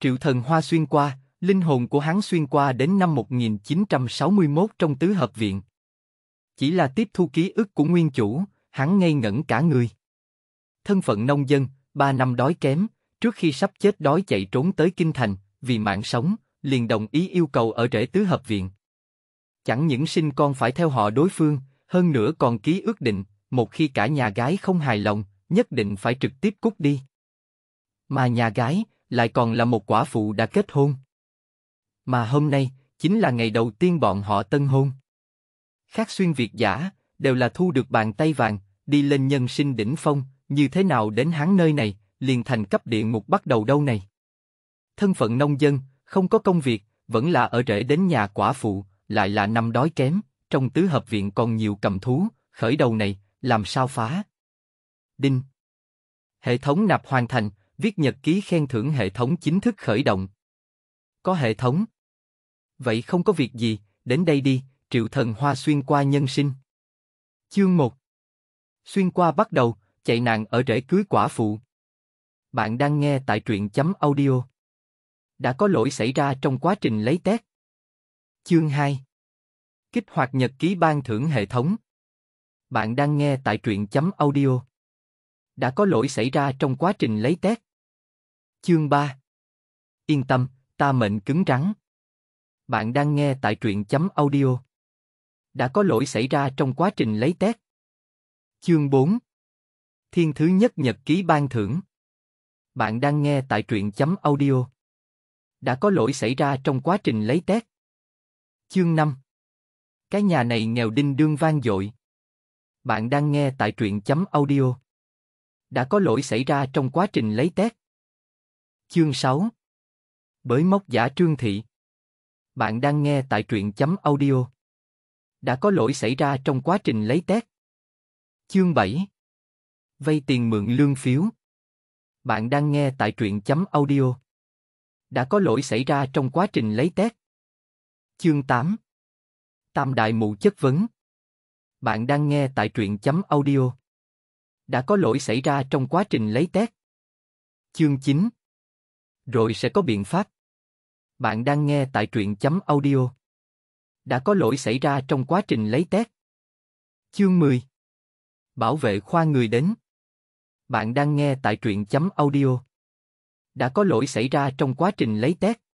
Triệu Thần Hoa xuyên qua, linh hồn của hắn xuyên qua đến năm 1961 trong tứ hợp viện. Chỉ là tiếp thu ký ức của nguyên chủ, hắn ngây ngẩn cả người. Thân phận nông dân, ba năm đói kém, trước khi sắp chết đói chạy trốn tới kinh thành, vì mạng sống, liền đồng ý yêu cầu ở rễ tứ hợp viện. Chẳng những sinh con phải theo họ đối phương, hơn nữa còn ký ước định, một khi cả nhà gái không hài lòng, nhất định phải trực tiếp cút đi. Mà nhà gái, lại còn là một quả phụ đã kết hôn. Mà hôm nay, chính là ngày đầu tiên bọn họ tân hôn. Khác xuyên Việt giả, đều là thu được bàn tay vàng, đi lên nhân sinh đỉnh phong, như thế nào đến hắn nơi này, liền thành cấp địa ngục bắt đầu đâu này. Thân phận nông dân, không có công việc, vẫn là ở rễ đến nhà quả phụ, lại là năm đói kém, trong tứ hợp viện còn nhiều cầm thú, khởi đầu này, làm sao phá. Đinh. Hệ thống nạp hoàn thành, Viết nhật ký khen thưởng hệ thống chính thức khởi động. Có hệ thống. Vậy không có việc gì, đến đây đi, triệu thần hoa xuyên qua nhân sinh. Chương 1 Xuyên qua bắt đầu, chạy nạn ở rễ cưới quả phụ. Bạn đang nghe tại truyện chấm audio. Đã có lỗi xảy ra trong quá trình lấy test. Chương 2 Kích hoạt nhật ký ban thưởng hệ thống. Bạn đang nghe tại truyện chấm audio. Đã có lỗi xảy ra trong quá trình lấy test. Chương 3 Yên tâm, ta mệnh cứng rắn. Bạn đang nghe tại truyện chấm audio. Đã có lỗi xảy ra trong quá trình lấy test. Chương 4 Thiên thứ nhất nhật ký ban thưởng. Bạn đang nghe tại truyện chấm audio. Đã có lỗi xảy ra trong quá trình lấy test. Chương 5 Cái nhà này nghèo đinh đương vang dội. Bạn đang nghe tại truyện chấm audio. Đã có lỗi xảy ra trong quá trình lấy test Chương 6 Bởi móc giả trương thị Bạn đang nghe tại truyện chấm audio Đã có lỗi xảy ra trong quá trình lấy tét. Chương 7 Vay tiền mượn lương phiếu Bạn đang nghe tại truyện chấm audio Đã có lỗi xảy ra trong quá trình lấy tét. Chương 8 Tam đại mụ chất vấn Bạn đang nghe tại truyện chấm audio Đã có lỗi xảy ra trong quá trình lấy tét. Chương 9 rồi sẽ có biện pháp. Bạn đang nghe tại truyện chấm audio. Đã có lỗi xảy ra trong quá trình lấy test. Chương 10 Bảo vệ khoa người đến Bạn đang nghe tại truyện chấm audio. Đã có lỗi xảy ra trong quá trình lấy test.